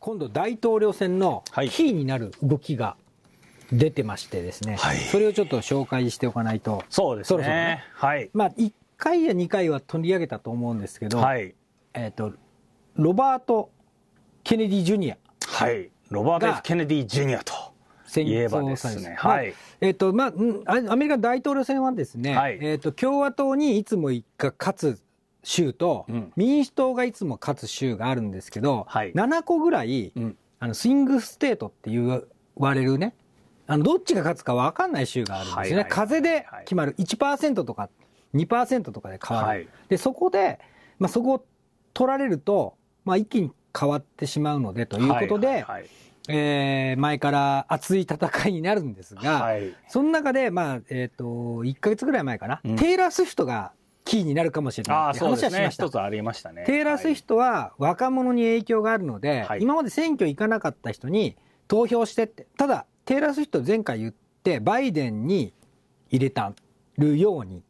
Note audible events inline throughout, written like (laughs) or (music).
今度大統領選のキーになる動きが出てましてですね、はい、それをちょっと紹介しておかないと、そうですね。そろそろね。はい。まあ、1回や2回は取り上げたと思うんですけど、はい。えっ、と、ロバート・ケネディ・ジュニア。はい。ロバート・ケネディ・ジュニアと。選挙ですね。はい。えっ、と、まあ、アメリカ大統領選はですね、はい、えっ、と、共和党にいつも一回勝つ州と、民主党がいつも勝つ州があるんですけど、は7個ぐらい、あのスイングステートって言われるね、あのどっちが勝つか分かんない州があるんですよね、風で決まる、1%とか2%とかで変わる、はい、でそこで、まあ、そこを取られると、まあ、一気に変わってしまうのでということで、はいはい、えー、前から熱い戦いになるんですが、はい、その中で、まあえーと、と1か月ぐらい前かな、うん、テイラー・スフトがキーになるかもしれないって話はしました。ね、つありましたね。テイラー・スヒトは若者に影響があるので、はい、今まで選挙行かなかった人に投票してって、ただ、テイラー・スヒト前回言って、バイデンに入れたるように、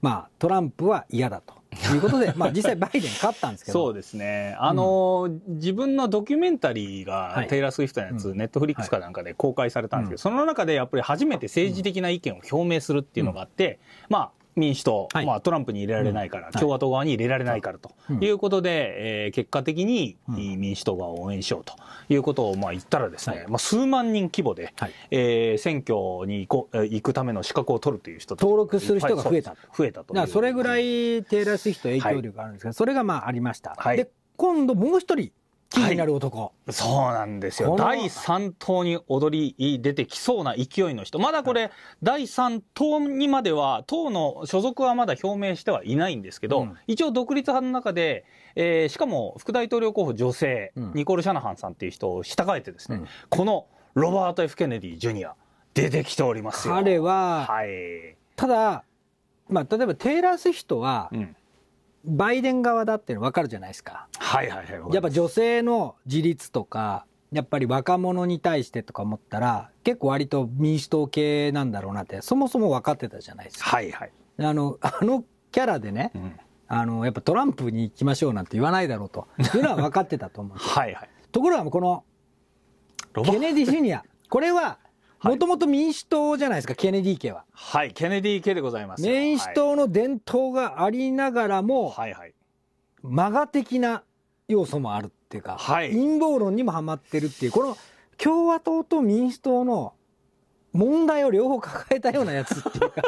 まあ、トランプは嫌だと。いうことで、まあ、実際バイデン勝ったんですけど。(laughs) そうですね。あの、うん、自分のドキュメンタリーが、はい、テイラー・スウィフトのやつ、うん、ネットフリックスかなんかで公開されたんですけど、はい、その中でやっぱり初めて政治的な意見を表明するっていうのがあって、うん、まあ、民主党、はい、まあ、トランプに入れられないから、うん、共和党側に入れられないからということで、はい、えー、結果的に民主党側を応援しようということをまあ言ったらですね、はい、まあ、数万人規模で、はい、えー、選挙に行こ行くための資格を取るという人登録する人が増えた増えたとそれぐらいテイラー・スウィフト影響力があるんですけそれがまあありました。で今度もう一人になる男、そうなんですよ第3党に躍り出てきそうな勢いの人まだこれ、第3党にまでは党の所属はまだ表明してはいないんですけど、うん、一応独立派の中で、えー、しかも副大統領候補女性、うん、ニコル・シャナハンさんっていう人を従えてですね、うん、このロバート・ F・ ケネディ・ジュニア出てきておりますよ彼は、はい、ただ、まあ、例えばテイラー・スヒトは、うんバイデン側だっていうの分かるじゃないですか。はいはいはい。やっぱ女性の自立とか、やっぱり若者に対してとか思ったら、結構割と民主党系なんだろうなって、そもそも分かってたじゃないですか。はいはい。あの、あのキャラでね、うん、あの、やっぱトランプに行きましょうなんて言わないだろうと、いうのは分かってたと思う。(laughs) はいはい。ところがこの、ケネディ・ジュニア、これはもともと民主党じゃないですか、ケネディ家は。はい、ケネディ家でございます。民主党の伝統がありながらも、はいはい、マガ的な要素もあるっていうか、はい、陰謀論にもはまってるっていう、この共和党と民主党の問題を両方抱えたようなやつっていうか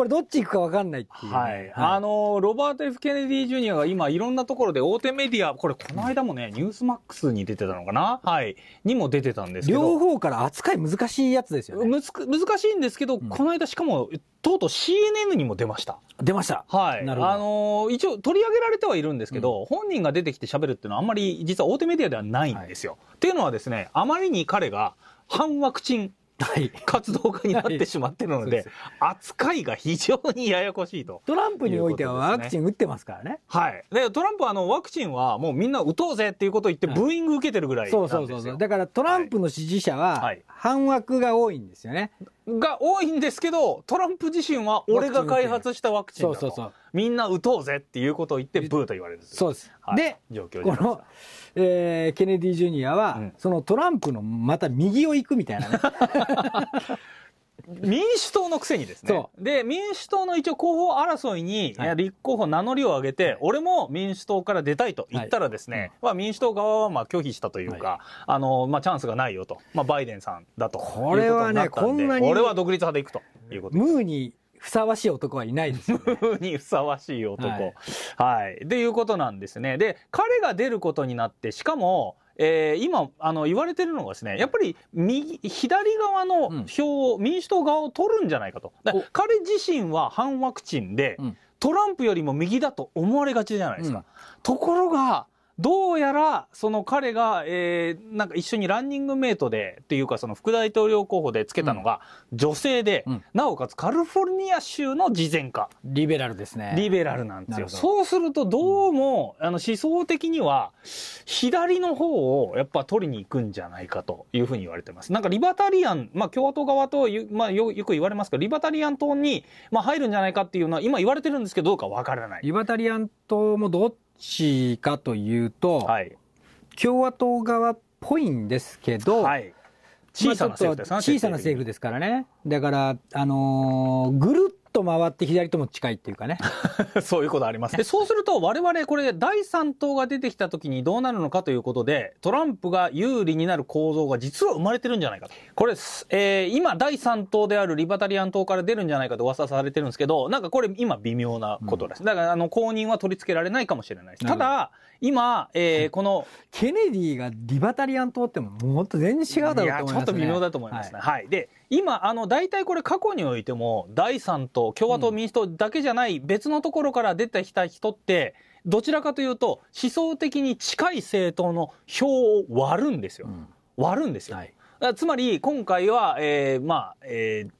これどっち行くか分かんないっていう、ね、はい。あの、ロバート・ F・ ケネディ・ジュニアが今いろんなところで大手メディア、これこの間もね、ニュースマックスに出てたのかなはい。にも出てたんですけど。両方から扱い難しいやつですよね。むつ難しいんですけど、うん、この間しかも、とうとう CNN にも出ました。出ました。はい。あのー、一応取り上げられてはいるんですけど、うん、本人が出てきて喋るっていうのはあんまり実は大手メディアではないんですよ。はい、っていうのはですね、あまりに彼が反ワクチン活動家になってしまってるので、はい、扱いが非常にややこしいと、トランプにおいてはワクチン打ってますからね。はい、でトランプはあのワクチンはもうみんな打とうぜっていうことを言ってブーイング受けてるぐらいそうそうそうそうだからトランプの支持者は反枠が多いんですよね。が多いんですけどトランプ自身は俺が開発したワクチンだとみんな打とうぜっていうことを言ってブーと言われるそうです。はい、で状況このえー、ケネディ・ジュニアは、うん、そのトランプのまた右を行くみたいなね。(laughs) 民主党のくせにですね。で、民主党の一応候補争いに、はい、立候補名乗りを上げて、俺も民主党から出たいと言ったらですね、はい、まあ民主党側はまあ拒否したというか、はい、あの、まあチャンスがないよと、まあバイデンさんだとこれはね、こんなに。俺は独立派でいくということムーふさわしい男はいないです、ね、にふさわしい男。はい。はい。っていうことなんですね。で、彼が出ることになって、しかも、えー、今あの言われてるのがですねやっぱり右左側の票を、うん、民主党側を取るんじゃないかと彼自身は反ワクチンで、うん、トランプよりも右だと思われがちじゃないですか、うん、ところがどうやら、その彼が、えー、なんか一緒にランニングメイトで、っていうかその副大統領候補でつけたのが、女性で、うん、なおかつカルフォルニア州の事前家。リベラルですね。リベラルなんですよ。そうすると、どうも、あの、思想的には、左の方をやっぱ取りに行くんじゃないかというふうに言われてます。なんかリバタリアン、まあ共和党側と、まあよよく言われますけど、リバタリアン党に、まあ入るんじゃないかっていうのは、今言われてるんですけど、どうかわからない。リバタリアン党もどっちかというと、はい、共和党側っぽいんですけど、はい、小さな政府です、からね。だから、あのー、と回って左とも近いっていうかね (laughs) そういうことありますで、そうすると我々これ第3党が出てきた時にどうなるのかということでトランプが有利になる構造が実は生まれてるんじゃないかとこれ、えー、今第3党であるリバタリアン党から出るんじゃないかと噂されてるんですけどなんかこれ今微妙なことです、うん、だからあの公認は取り付けられないかもしれないでただ今、えー、このケネディがリバタリアン党ってもっと全然違うだろうと思います、ね、ちょっと微妙だと思いますね、はい、はい、で今、あの、大体これ過去においても、第3党、共和党、民主党だけじゃない、別のところから出てきた人って、どちらかというと、思想的に近い政党の票を割るんですよ。うん、割るんですよ。はい、つまり、今回は、えー、まあ、えー、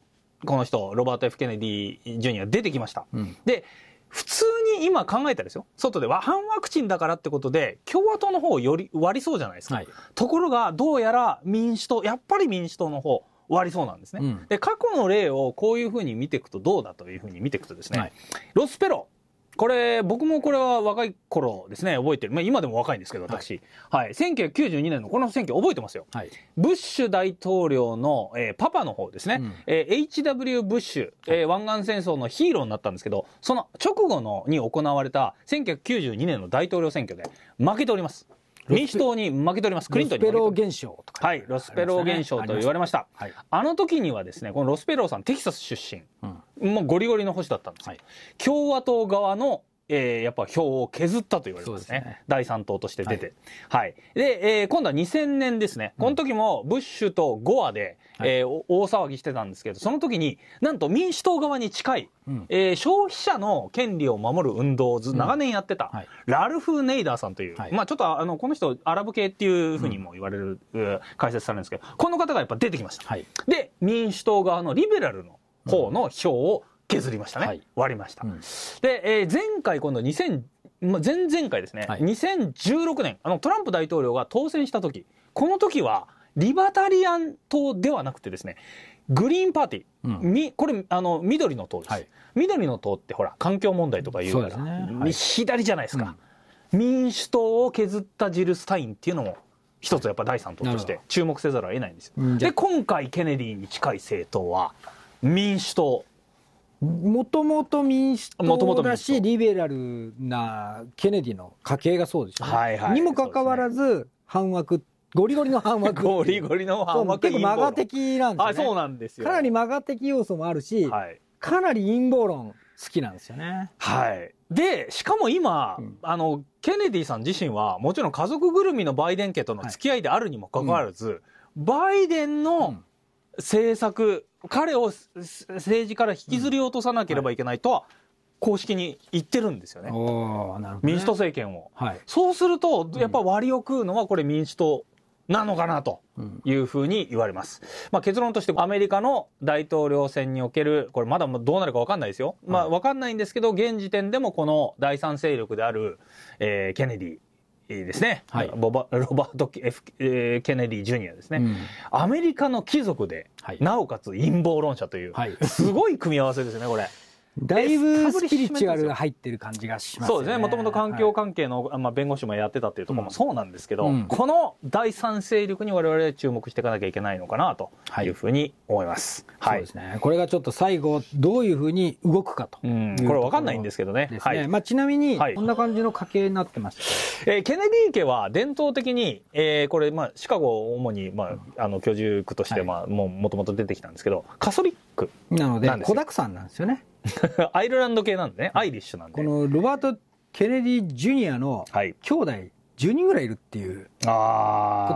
この人、ロバート・ F・ ケネディ・ジュニア出てきました。うん、で、普通に今考えたらですよ。外で反ワクチンだからってことで、共和党の方をより割りそうじゃないですか。はい、ところが、どうやら民主党、やっぱり民主党の方、終わりそうなんですね。うん、で過去の例をこういうふうに見ていくとどうだというふうに見ていくとですね、はい、ロスペロこれ僕もこれは若い頃ですね覚えてる、まあ、今でも若いんですけど私、はい、はい、1992年のこの選挙覚えてますよ、はい、ブッシュ大統領の、えー、パパの方ですね、うん、えー、HW ブッシュ、えー、湾岸戦争のヒーローになったんですけどその直後のに行われた1992年の大統領選挙で負けております。民主党に負けております。クリントンにロスペロ現象とか、はい、ロスペロ現象と言われました。あ,、ね、あの時にはですね、このロスペロさん、テキサス出身、もうゴリゴリの保守だったんです、はい、共和党側のえー、やっぱ票を削ったと言われますね。すね第3党として出て。はい、はい。で、えー、今度は2000年ですね。この時もブッシュとゴアで、うん、えー、大騒ぎしてたんですけど、その時に、なんと民主党側に近い、うん、えー、消費者の権利を守る運動を長年やってた、うんはい、ラルフ・ネイダーさんという、はい、まあちょっとあの、この人、アラブ系っていうふうにも言われる、うん、解説されるんですけど、この方がやっぱ出てきました。はい、で、民主党側のリベラルの方の票を削りましたね、はい、割りました、うん、で、えー、前回今度2000まあ、前々回ですね、はい、2016年あのトランプ大統領が当選した時この時はリバタリアン党ではなくてですねグリーンパーティー、うん、みこれあの緑の党です、はい、緑の党ってほら環境問題とかいうから、ねはい、左じゃないですか、うん、民主党を削ったジル・スタインっていうのも一つやっぱ第三党として注目せざるを得ないんですよ、うん、で今回ケネディに近い政党は民主党もともと民主党だしリベラルなケネディの家系がそうでしょ、ねはいはい、にもかかわらず、反枠ゴリゴリの反枠 (laughs) ゴリゴリの反結構マガ的なんですよ、ね、そうなんですよかなりマガ的要素もあるし、はい、かなり陰謀論好きなんですよねはいでしかも今、うん、あのケネディさん自身はもちろん家族ぐるみのバイデン家との付き合いであるにもかかわらず、はいうん、バイデンの政策彼を政治から引きずり落とさなければいけないとは、公式に言ってるんですよね。ね民主党政権を、はい。そうすると、やっぱ割を食うのはこれ民主党なのかなというふうに言われます。まあ、結論としてアメリカの大統領選における、これまだどうなるかわかんないですよ。まあわかんないんですけど、現時点でもこの第三勢力である、えー、ケネディですね、はい、ボバロバート、F ケネディ・ジュニアですね、うん、アメリカの貴族で、はい、なおかつ陰謀論者という、はい、すごい組み合わせですねこれ。だいぶスピリチュアルが入ってる感じがします、ね、そうですね。もともと環境関係の、はい、まあ、弁護士もやってたっていうところもそうなんですけど、うん、この第三勢力に我々は注目していかなきゃいけないのかなというふうに思います。はい。そうですね。これがちょっと最後、どういうふうに動くかと、うん、これわかんないんですけどね。ねはい。まあ、ちなみに、こんな感じの家系になってました、はい、えー、ケネディ家は伝統的に、えー、これ、まあ、シカゴを主に、まあ、あの、居住区として、まあ、もともと出てきたんですけど、カソリッなので子だくさんなんですよね (laughs) アイルランド系なんでねアイリッシュなんでこのロバート・ケネディ・ジュニアの兄弟、10人ぐらいいるっていうこと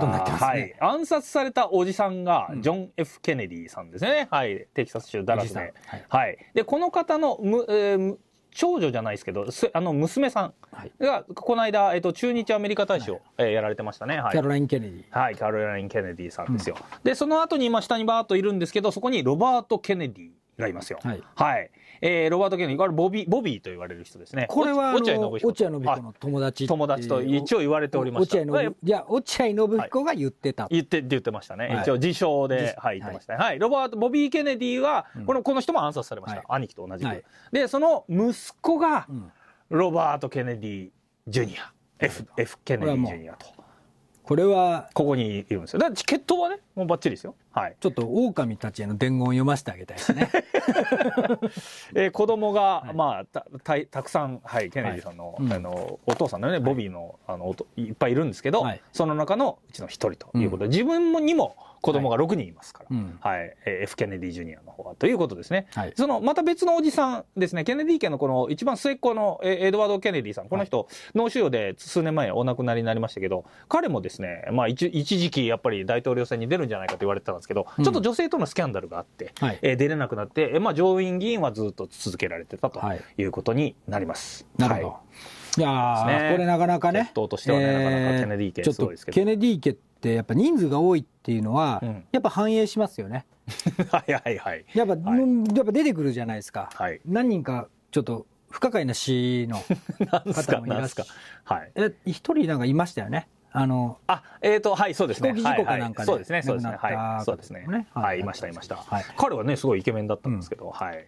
になってますね、はい、暗殺されたおじさんがジョン・ F・ ケネディさんですね、うん、はい、テキサス州ダラスで,、はい、はい、でこの方のむ、えー、長女じゃないですけど、あの、娘さんが、この間、えっと、駐日アメリカ大使を、えやられてましたね。はい、キャロライン・ケネディ。はい、キャロライン・ケネディさんですよ。で、その後に今下にバーッといるんですけど、そこにロバート・ケネディ。がいますよ。はい。はい、えー、ロバート・ケネディ、これボビー、ボビーと言われる人ですね。これは、落合信彦。落合信彦の友達。友達と一応言われておりました。落合信彦。いや、落合信彦が言ってた、は言って、言ってましたね。はい、一応、自称で、はい、言ってましたね。はい。ロバート、ボビー・ケネディは、この、この人も暗殺されました。兄貴と同じく。で、その息子が、ロバート・ケネディ・ジュニア。F、F・ ケネディ・ジュニアと。これは、ここにいるんですよ。だから血統はね、もうバッチリですよ。はい。ちょっと狼たちへの伝言を読ませてあげたいですね。(laughs) えー、子供が、はい、まあ、た、た、たくさん、はい、ケネディさんの、はい、あの、お父さんのね、ボビーの、あの、いっぱいいるんですけど、はい、その中のうちの一人ということで、自分も、にも、子供が6人いますから、はい、はい、F・ ケネディ・ジュニアの方はということですね、はい、そのまた別のおじさんですね、ケネディ家のこの一番末っ子のエドワード・ケネディさん、この人、脳腫瘍で数年前お亡くなりになりましたけど、彼もですね、まあ一、一時期やっぱり大統領選に出るんじゃないかと言われてたんですけど、ちょっと女性とのスキャンダルがあって、え出れなくなって、まあ、上院議員はずっと続けられてたということになります。なるほど、いや、ね、これなかなかね、党としてはね、なかなかケネディ家、ケネディ家ってやっぱ人数が多いっていうのは、やっぱ反映しますよね (laughs) はいはいはいやっぱ、はい、やっぱ出てくるじゃないですか、はい、何人かちょっと不可解な詩の (laughs) 方もいますかはい一人なんかいましたよねあのあえっ、ー、とはいそうですね飛行機事故かなんかで亡ねはい、そうですねはい、はい、いましたいました、はい、彼はねすごいイケメンだったんですけど、うん、はい